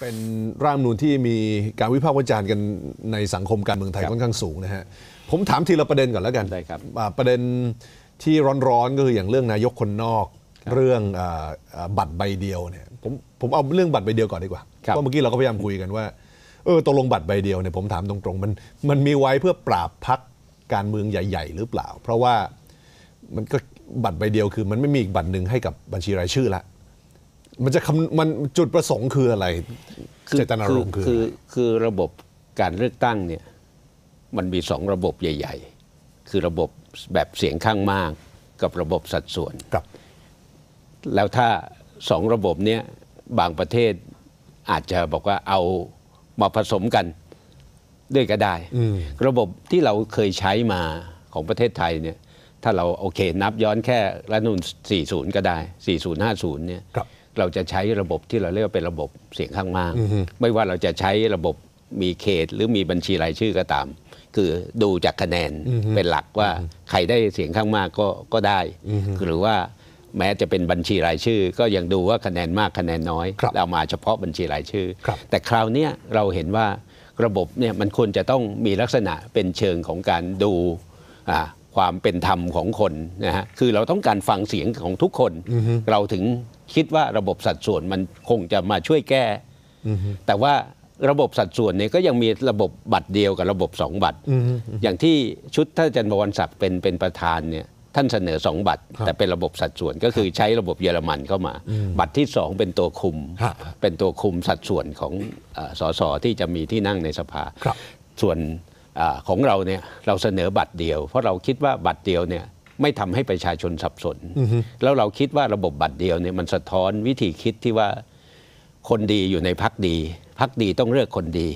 เป็นร่างนูนที่มีการวิพากษ์วิจารณ์กันในสังคมการเมืองไทยค่อนข้างสูงนะฮะ ผมถามทีละประเด็นก่อนแล้วกันได้ครับประเด็นที่ร้อนๆก็คืออย่างเรื่องนายกคนนอก เรื่องบัตรใบเดียวเนี่ยผมผมเอาเรื่องบัตรใบเดียวก่อนดีกว่า เพราะเมื่อกี้เราก็พยายามคุยกันว่าเออตกลงบัตรใบเดียวเนี่ยผมถามตรงๆมันมันมีไว้เพื่อปราบพักการเมืองใหญ่ๆหรือเปล่า เพราะว่ามันก็บัตรใบเดียวคือมันไม่มีอีกบัตรหนึ่งให้กับบัญชีรายชื่อละมันจะคำมันจุดประสงค์คืออะไรเจตนารมณ์คือคือ คือระบบการเลือกตั้งเนี่ยมันมีสองระบบใหญ่ๆ คือระบบแบบเสียงข้างมากกับระบบสัดส่วน ครับ แล้วถ้าสองระบบเนี้ยบางประเทศอาจจะบอกว่าเอามาผสมกันด้วยก็ได้ ระบบที่เราเคยใช้มาของประเทศไทยเนี่ยถ้าเราโอเคนับย้อนแค่รัฐนูน40 ก็ได้ 40 50เนี่ยเราจะใช้ระบบที่เราเรียกว่าเป็นระบบเสียงข้างมาก ไม่ว่าเราจะใช้ระบบมีเขตหรือมีบัญชีรายชื่อก็ตาม คือดูจากคะแนนเป็นหลักว่าใครได้เสียงข้างมากก็ก็ได้ หรือว่าแม้จะเป็นบัญชีรายชื่อ ก็ยังดูว่าคะแนนมากคะแนนน้อยเรามาเฉพาะบัญชีรายชื่อ แต่คราวนี้เราเห็นว่าระบบเนี่ยมันควรจะต้องมีลักษณะเป็นเชิงของการดูความเป็นธรรมของคนนะฮะ คือเราต้องการฟังเสียงของทุกคนเราถึงคิดว่าระบบสัดส่วนมันคงจะมาช่วยแก้ แต่ว่าระบบสัดส่วนเนี่ยก็ยังมีระบบบัตรเดียวกับระบบสองบัตร อย่างที่ชุดท่านจัร์บวรศักดิ์เป็นเป็นประธานเนี่ย ท่านเสนอสองบัตร แต่เป็นระบบสัดส่วนก็คือใช้ระบบเยอรมันเข้ามา บัตรที่สองเป็นตัวคุม เป็นตัวคุมสัดส่วนของสสที่จะมีที่นั่งในสภาส่วนของเราเนี่ยเราเสนอบัตรเดียว เพราะเราคิดว่าบัตรเดียวเนี่ยไม่ทำให้ประชาชนสับสน แล้วเราคิดว่าระบบบัตรเดียวเนี่ยมันสะท้อนวิธีคิดที่ว่าคนดีอยู่ในพักดี พักดีต้องเลือกคนดี